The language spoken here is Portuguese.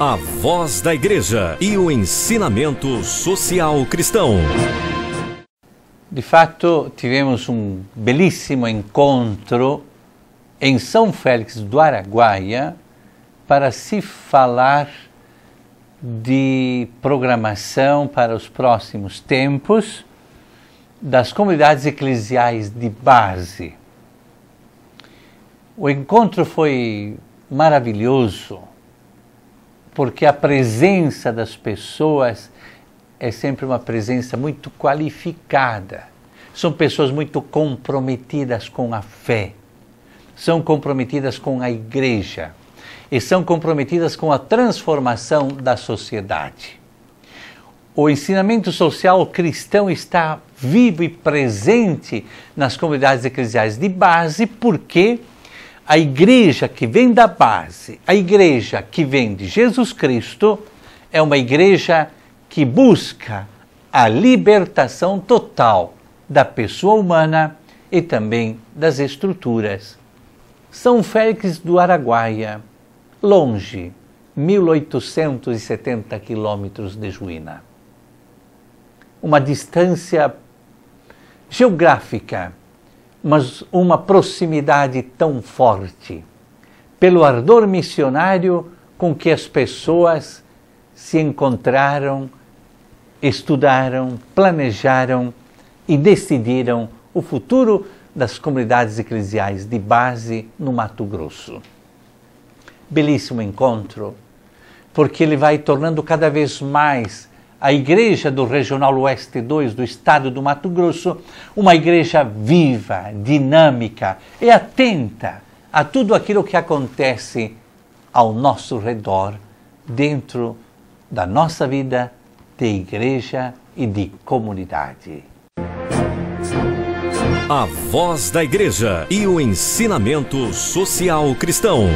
A voz da igreja e o ensinamento social cristão. De fato, tivemos um belíssimo encontro em São Félix do Araguaia para se falar de programação para os próximos tempos das comunidades eclesiais de base. O encontro foi maravilhoso porque a presença das pessoas é sempre uma presença muito qualificada. São pessoas muito comprometidas com a fé, são comprometidas com a igreja e são comprometidas com a transformação da sociedade. O ensinamento social cristão está vivo e presente nas comunidades eclesiais de base porque a igreja que vem da base, a igreja que vem de Jesus Cristo, é uma igreja que busca a libertação total da pessoa humana e também das estruturas. São Félix do Araguaia, longe, 1870 quilômetros de Juína. Uma distância geográfica mas uma proximidade tão forte, pelo ardor missionário com que as pessoas se encontraram, estudaram, planejaram e decidiram o futuro das comunidades eclesiais de base no Mato Grosso. Belíssimo encontro, porque ele vai tornando cada vez mais a igreja do Regional Oeste 2 do estado do Mato Grosso, uma igreja viva, dinâmica e atenta a tudo aquilo que acontece ao nosso redor, dentro da nossa vida de igreja e de comunidade. A voz da igreja e o ensinamento social cristão.